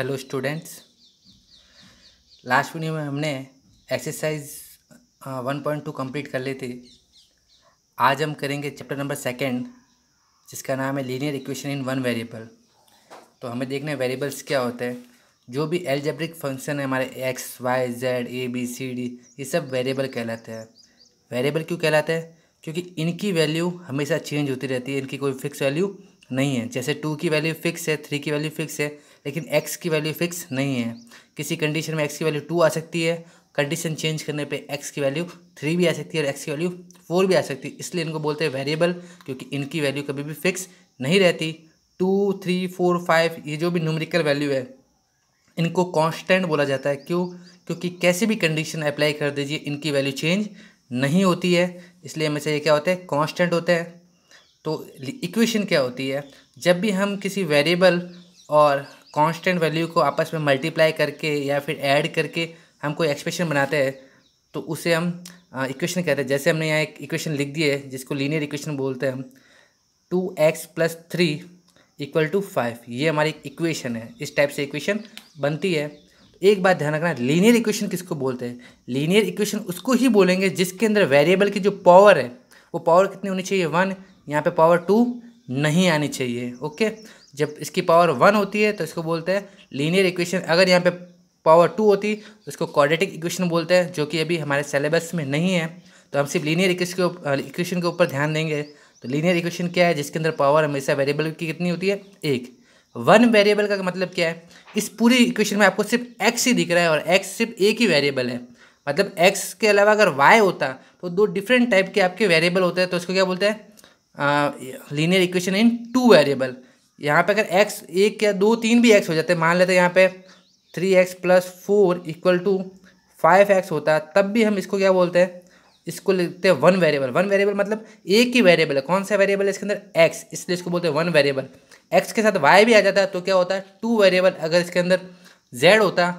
hello students last video में हमने exercise one point two complete कर ली थी आज हम करेंगे चैप्टर नंबर सेकेंड जिसका नाम है linear equation in one variable तो हमें देखना है वेरिएबल्स क्या होते हैं जो भी एलजेब्रिक फंक्शन है हमारे x y z a b c d ये सब वेरिएबल कहलाते हैं वेरिएबल क्यों कहलाते हैं क्योंकि इनकी वैल्यू हमेशा चेंज होती रहती है इनकी कोई फिक्स वैल्यू नहीं है जैसे टू की वैल्यू फिक्स है थ्री की वैल्यू फिक्स है लेकिन एक्स की वैल्यू फिक्स नहीं है किसी कंडीशन में एक्स की वैल्यू टू आ सकती है कंडीशन चेंज करने पे एक्स की वैल्यू थ्री भी आ सकती है और एक्स की वैल्यू फोर भी आ सकती है इसलिए इनको बोलते हैं वेरिएबल क्योंकि इनकी वैल्यू कभी भी फिक्स नहीं रहती टू थ्री फोर फाइव ये जो भी न्यूमरिकल वैल्यू है इनको कांस्टेंट बोला जाता है क्यों क्योंकि कैसी भी कंडीशन अप्लाई कर दीजिए इनकी वैल्यू चेंज नहीं होती है इसलिए हमेशा ये क्या होता है कॉन्स्टेंट होता है तो इक्वेशन क्या होती है जब भी हम किसी वेरिएबल और कांस्टेंट वैल्यू को आपस में मल्टीप्लाई करके या फिर ऐड करके हम कोई एक्सप्रेशन बनाते हैं तो उसे हम इक्वेशन कहते हैं जैसे हमने यहाँ एक इक्वेशन लिख दी है जिसको लीनियर इक्वेशन बोलते हैं हम two x plus three equal to five ये हमारी इक्वेशन है इस टाइप से इक्वेशन बनती है एक बात ध्यान रखना लीनियर इक्वेशन किसको बोलते हैं लीनियर इक्वेशन उसको ही बोलेंगे जिसके अंदर वेरिएबल की जो पावर है वो पावर कितनी होनी चाहिए वन यहाँ पे पावर टू नहीं आनी चाहिए ओके जब इसकी पावर वन होती है तो इसको बोलते हैं लीनियर इक्वेशन अगर यहाँ पे पावर टू होती तो इसको क्वाड्रेटिक इक्वेशन बोलते हैं जो कि अभी हमारे सिलेबस में नहीं है तो हम सिर्फ लीनियर इक्वेशन के ऊपर ध्यान देंगे तो लीनियर इक्वेशन क्या है जिसके अंदर पावर हमेशा वेरिएबल की कितनी होती है एक वन वेरिएबल का मतलब क्या है इस पूरी इक्वेशन में आपको सिर्फ एक्स ही दिख रहा है और एक्स सिर्फ एक ही वेरिएबल है मतलब एक्स के अलावा अगर वाई होता तो दो डिफरेंट टाइप के आपके वेरिएबल होते हैं तो उसको क्या बोलते हैं linear equation in two variable यहाँ पे अगर एक्स एक या दो तीन भी एक्स हो जाते मान लेते यहाँ पे three x plus four equal to five x होता है तब भी हम इसको क्या बोलते हैं इसको लिखते हैं वन वेरिएबल वन वेरिएबल मतलब एक ही वेरिएबल है कौन सा वेरिएबल है इसके अंदर एक्स इसलिए इसको बोलते हैं वन वेरिएबल एक्स के साथ वाई भी आ जाता है तो क्या होता है टू वेरिएबल अगर इसके अंदर जेड होता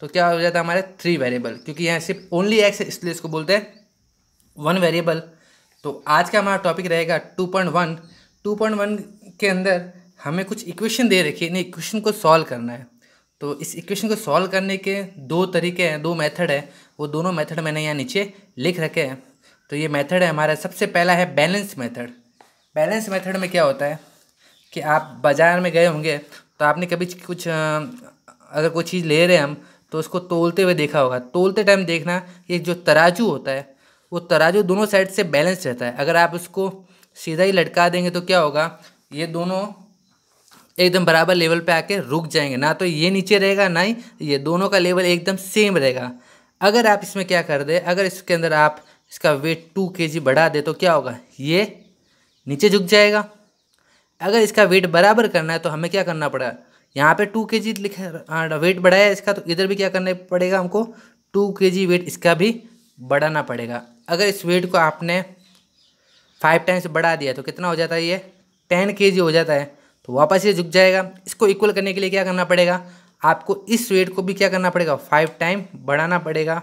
तो क्या हो जाता हमारे थ्री वेरिएबल क्योंकि यहाँ सिर्फ ओनली एक्स है इसलिए इसको बोलते हैं वन वेरिएबल तो आज का हमारा टॉपिक रहेगा two point one two point one के अंदर हमें कुछ इक्वेशन दे रखी है इन इक्वेशन को सॉल्व करना है तो इस इक्वेशन को सॉल्व करने के दो तरीके हैं दो मेथड है वो दोनों मेथड मैंने यहाँ नीचे लिख रखे हैं तो ये मेथड है हमारा सबसे पहला है बैलेंस मेथड बैलेंस मेथड में क्या होता है कि आप बाज़ार में गए होंगे तो आपने कभी कुछ अगर कोई चीज़ ले रहे हैं हम तो उसको तोलते हुए देखा होगा तोलते टाइम देखना ये जो तराजू होता है वो तराजू दोनों साइड से बैलेंस रहता है अगर आप उसको सीधा ही लटका देंगे तो क्या होगा ये दोनों एकदम बराबर लेवल पे आके रुक जाएंगे ना तो ये नीचे रहेगा ना ही ये दोनों का लेवल एकदम सेम रहेगा अगर आप इसमें क्या कर दे अगर इसके अंदर आप इसका वेट टू के जी बढ़ा दे तो क्या होगा ये नीचे झुक जाएगा अगर इसका वेट बराबर करना है तो हमें क्या करना पड़ेगा यहाँ पे टू के जी लिखा वेट बढ़ाया इसका तो इधर भी क्या करना पड़ेगा हमको टू के जी वेट इसका भी बढ़ाना पड़ेगा अगर इस वेट को आपने फाइव टाइम्स बढ़ा दिया तो कितना हो जाता है ये टेन के जी हो जाता है तो वापस ये झुक जाएगा इसको इक्वल करने के लिए क्या करना पड़ेगा आपको इस वेट को भी क्या करना पड़ेगा फाइव टाइम बढ़ाना पड़ेगा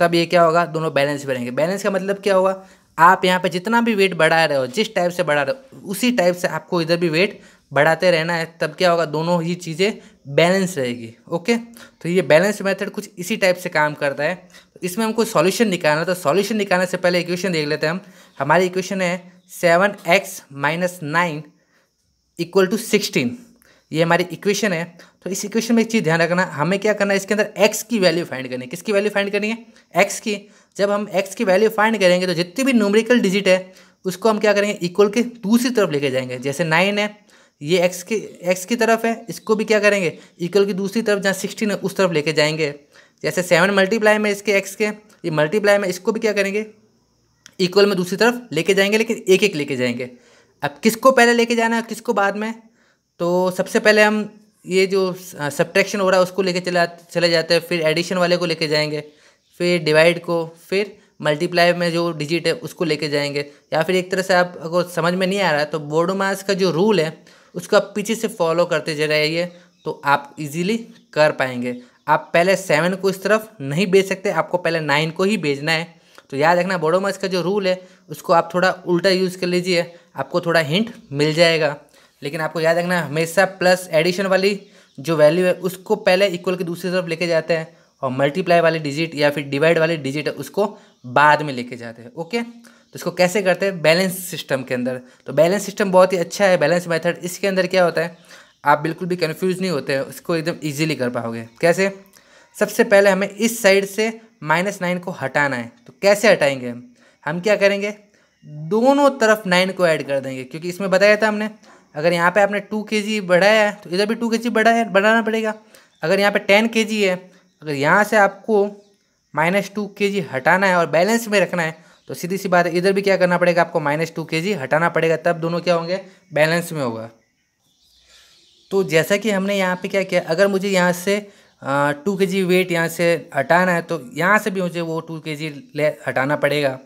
तब ये क्या होगा दोनों बैलेंस बढ़ेंगे रहेंगे बैलेंस का मतलब क्या होगा आप यहाँ पे जितना भी वेट बढ़ा रहे हो जिस टाइप से बढ़ा रहे हो उसी टाइप से आपको इधर भी वेट बढ़ाते रहना है तब क्या होगा दोनों ही चीज़ें बैलेंस रहेगी ओके तो ये बैलेंस मेथड कुछ इसी टाइप से काम करता है तो इसमें हमको सॉल्यूशन निकालना है तो सॉल्यूशन निकालने से पहले इक्वेशन देख लेते हैं हम हमारी इक्वेशन है seven x minus nine equal to sixteen ये हमारी इक्वेशन है तो इस इक्वेशन में एक चीज़ ध्यान रखना हमें क्या करना है इसके अंदर एक्स की वैल्यू फाइंड करनी है किसकी वैल्यू फाइंड करनी है एक्स की जब हम एक्स की वैल्यू फाइंड करेंगे तो जितनी भी न्यूमेरिकल डिजिट है उसको हम क्या करेंगे इक्वल के दूसरी तरफ लेके जाएंगे जैसे नाइन है ये एक्स के एक्स की तरफ है इसको भी क्या करेंगे इक्वल की दूसरी तरफ जहाँ सिक्सटीन है उस तरफ लेके जाएंगे जैसे सेवन मल्टीप्लाई में इसके एक्स के ये मल्टीप्लाई में इसको भी क्या करेंगे इक्वल में दूसरी तरफ लेके जाएंगे लेकिन एक एक लेके जाएंगे अब किसको पहले लेके जाना है किसको बाद में तो सबसे पहले हम ये जो सब्ट्रैक्शन हो रहा है उसको लेके चला चले जाते हैं फिर एडिशन वाले को लेके जाएंगे फिर डिवाइड को फिर मल्टीप्लाई में जो डिजिट है उसको लेके जाएंगे या फिर एक तरह से आप अगर समझ में नहीं आ रहा तो बोडोमास का जो रूल है उसको आप पीछे से फॉलो करते जाइए तो आप इजीली कर पाएंगे आप पहले सेवन को इस तरफ नहीं भेज सकते आपको पहले नाइन को ही भेजना है तो याद रखना बोडोमास का जो रूल है उसको आप थोड़ा उल्टा यूज़ कर लीजिए आपको थोड़ा हिंट मिल जाएगा लेकिन आपको याद रखना हमेशा प्लस एडिशन वाली जो वैल्यू है उसको पहले इक्वल के दूसरी तरफ लेके जाते हैं और मल्टीप्लाई वाली डिजिट या फिर डिवाइड वाली डिजिट है उसको बाद में लेके जाते हैं ओके तो इसको कैसे करते हैं बैलेंस सिस्टम के अंदर तो बैलेंस सिस्टम बहुत ही अच्छा है बैलेंस मेथड इसके अंदर क्या होता है आप बिल्कुल भी कन्फ्यूज नहीं होते हैं उसको एकदम ईजिली कर पाओगे कैसे सबसे पहले हमें इस साइड से माइनस नाइन को हटाना है तो कैसे हटाएंगे हम हम क्या करेंगे दोनों तरफ नाइन को ऐड कर देंगे क्योंकि इसमें बताया था हमने अगर यहाँ पे आपने टू के जी बढ़ाया है तो इधर भी टू के जी बढ़ाया बढ़ाना पड़ेगा अगर यहाँ पे टेन के जी है अगर यहाँ से आपको माइनस टू के जी हटाना है और बैलेंस में रखना है तो सीधी सी बात है इधर भी क्या करना पड़ेगा आपको माइनस टू के जी हटाना पड़ेगा तब दोनों क्या होंगे बैलेंस में होगा तो जैसा कि हमने यहाँ पर क्या किया अगर मुझे यहाँ से टू के जी वेट यहाँ से हटाना है तो यहाँ से भी मुझे वो टू के जी ले हटाना पड़ेगा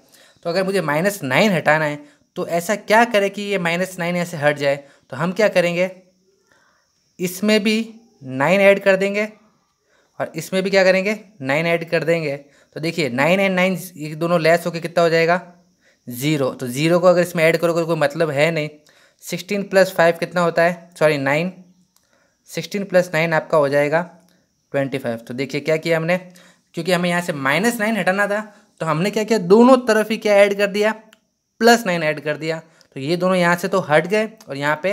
तो अगर मुझे माइनस नाइन हटाना है तो ऐसा क्या करें कि ये माइनस नाइन ऐसे हट जाए तो हम क्या करेंगे इसमें भी नाइन ऐड कर देंगे और इसमें भी क्या करेंगे नाइन ऐड कर देंगे तो देखिए नाइन एंड नाइन ये दोनों लेस होकर कितना हो जाएगा ज़ीरो तो ज़ीरो को अगर इसमें ऐड करोगे तो कोई मतलब है नहीं सिक्सटीन प्लस फाइव कितना होता है sorry nine sixteen plus nine आपका हो जाएगा ट्वेंटी फाइव तो देखिए क्या किया हमने क्योंकि हमें यहाँ से माइनस नाइन हटाना था तो हमने क्या किया दोनों तरफ ही क्या ऐड कर दिया प्लस नाइन ऐड कर दिया तो ये दोनों यहाँ से तो हट गए और यहाँ पे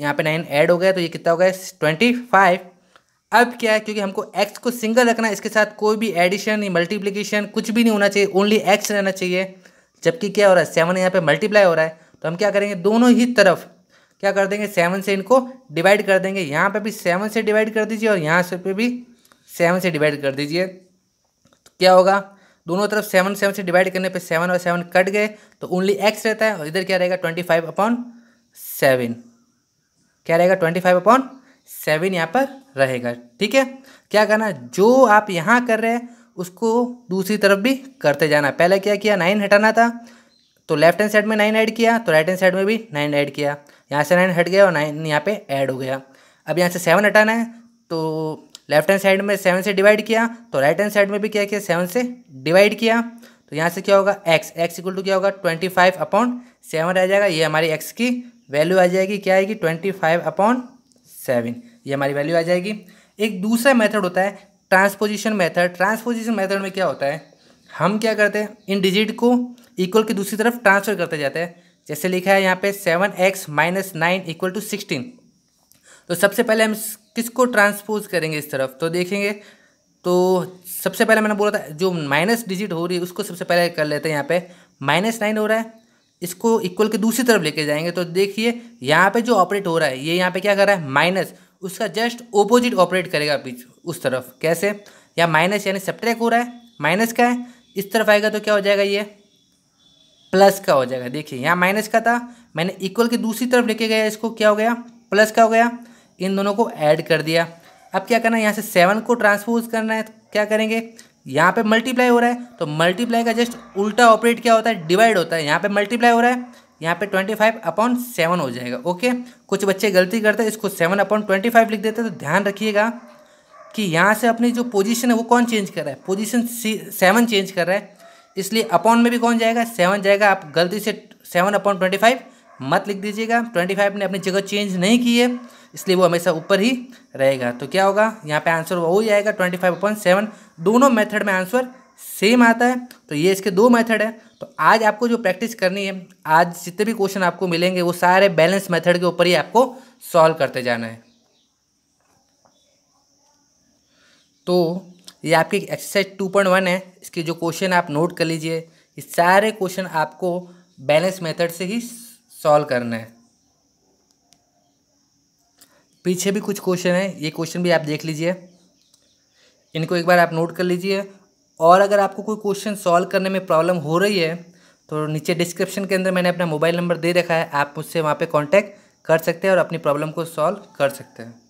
यहाँ पे नाइन ऐड हो गया तो ये कितना हो गया ट्वेंटी फाइव अब क्या है क्योंकि हमको एक्स को सिंगल रखना है इसके साथ कोई भी एडिशन या मल्टीप्लीकेशन कुछ भी नहीं होना चाहिए ओनली एक्स रहना चाहिए जबकि क्या हो रहा है सेवन यहाँ पर मल्टीप्लाई हो रहा है तो हम क्या करेंगे दोनों ही तरफ क्या कर देंगे सेवन से इनको डिवाइड कर देंगे यहाँ पे भी सेवन से डिवाइड कर दीजिए और यहाँ से पे भी सेवन से डिवाइड कर दीजिए तो क्या होगा दोनों तरफ सेवन सेवन से डिवाइड करने पे सेवन और सेवन कट गए तो ओनली एक्स रहता है और इधर क्या रहेगा ट्वेंटी फाइव अपॉन सेवन क्या रहेगा ट्वेंटी फाइव अपॉन सेवन यहाँ पर रहेगा ठीक है क्या करना जो आप यहाँ कर रहे हैं उसको दूसरी तरफ भी करते जाना पहले क्या किया नाइन हटाना था तो लेफ्ट हैंड साइड में नाइन ऐड किया तो राइट हैंड साइड में भी नाइन ऐड किया यहाँ से नाइन हट गया और नाइन यहाँ पे ऐड हो गया अब यहाँ से सेवन हटाना है तो लेफ्ट हैंड साइड में सेवन से डिवाइड किया तो राइट हैंड साइड में भी क्या किया सेवन से डिवाइड किया तो यहाँ से क्या होगा एक्स एक्स इक्वल टू क्या होगा ट्वेंटी फाइव अपॉन सेवन रह जाएगा ये हमारी एक्स की वैल्यू आ जाएगी क्या आएगी ट्वेंटी फाइव अपॉन सेवन ये हमारी वैल्यू आ जाएगी एक दूसरा मेथड होता है ट्रांसपोजिशन मेथड ट्रांसपोजिशन मेथड में क्या होता है हम क्या करते हैं इन डिजिट को इक्वल की दूसरी तरफ ट्रांसफर करते जाते हैं जैसे लिखा है यहाँ पे seven x minus nine equal to sixteen तो सबसे पहले हम किसको ट्रांसपोज करेंगे इस तरफ तो देखेंगे तो सबसे पहले मैंने बोला था जो माइनस डिजिट हो रही है उसको सबसे पहले कर लेते हैं यहाँ पे माइनस नाइन हो रहा है इसको इक्वल के दूसरी तरफ लेके जाएंगे तो देखिए यहाँ पे जो ऑपरेट हो रहा है ये यहाँ पे क्या कर रहा है माइनस उसका जस्ट ओपोजिट ऑपरेट करेगा बीच उस तरफ कैसे या माइनस यानी सेप्ट्रैक हो रहा है माइनस का है इस तरफ आएगा तो क्या हो जाएगा ये प्लस का हो जाएगा देखिए यहाँ माइनस का था मैंने इक्वल के दूसरी तरफ लेके गया इसको क्या हो गया प्लस का हो गया इन दोनों को ऐड कर दिया अब क्या करना है यहाँ से सेवन को ट्रांसपोज करना है तो क्या करेंगे यहाँ पे मल्टीप्लाई हो रहा है तो मल्टीप्लाई का जस्ट उल्टा ऑपरेट क्या होता है डिवाइड होता है यहाँ पे मल्टीप्लाई हो रहा है यहाँ पे ट्वेंटी फाइव अपॉन सेवन हो जाएगा ओके कुछ बच्चे गलती करते हैं इसको सेवन अपॉन ट्वेंटी फाइव लिख देते हैं तो ध्यान रखिएगा कि यहाँ से अपनी जो पोजीशन है वो कौन चेंज कर रहा है पोजीशन सेवन चेंज कर रहा है इसलिए अपॉन में भी कौन जाएगा सेवन जाएगा आप गलती से सेवन अपॉन ट्वेंटी फाइव मत लिख दीजिएगा ट्वेंटी फाइव ने अपनी जगह चेंज नहीं की है इसलिए वो हमेशा ऊपर ही रहेगा तो क्या होगा यहाँ पे आंसर वो ही आएगा ट्वेंटी फाइव पॉइंट सेवन दोनों मेथड में आंसर सेम आता है तो ये इसके दो मेथड है तो आज आपको जो प्रैक्टिस करनी है आज जितने भी क्वेश्चन आपको मिलेंगे वो सारे बैलेंस मेथड के ऊपर ही आपको सॉल्व करते जाना है तो ये आपकी एक्सरसाइज टू पॉइंट वन है इसके जो क्वेश्चन आप नोट कर लीजिए ये सारे क्वेश्चन आपको बैलेंस मेथड से ही सॉल्व करना है पीछे भी कुछ क्वेश्चन है ये क्वेश्चन भी आप देख लीजिए इनको एक बार आप नोट कर लीजिए और अगर आपको कोई क्वेश्चन सॉल्व करने में प्रॉब्लम हो रही है तो नीचे डिस्क्रिप्शन के अंदर मैंने अपना मोबाइल नंबर दे रखा है आप मुझसे वहाँ पर कॉन्टैक्ट कर सकते हैं और अपनी प्रॉब्लम को सॉल्व कर सकते हैं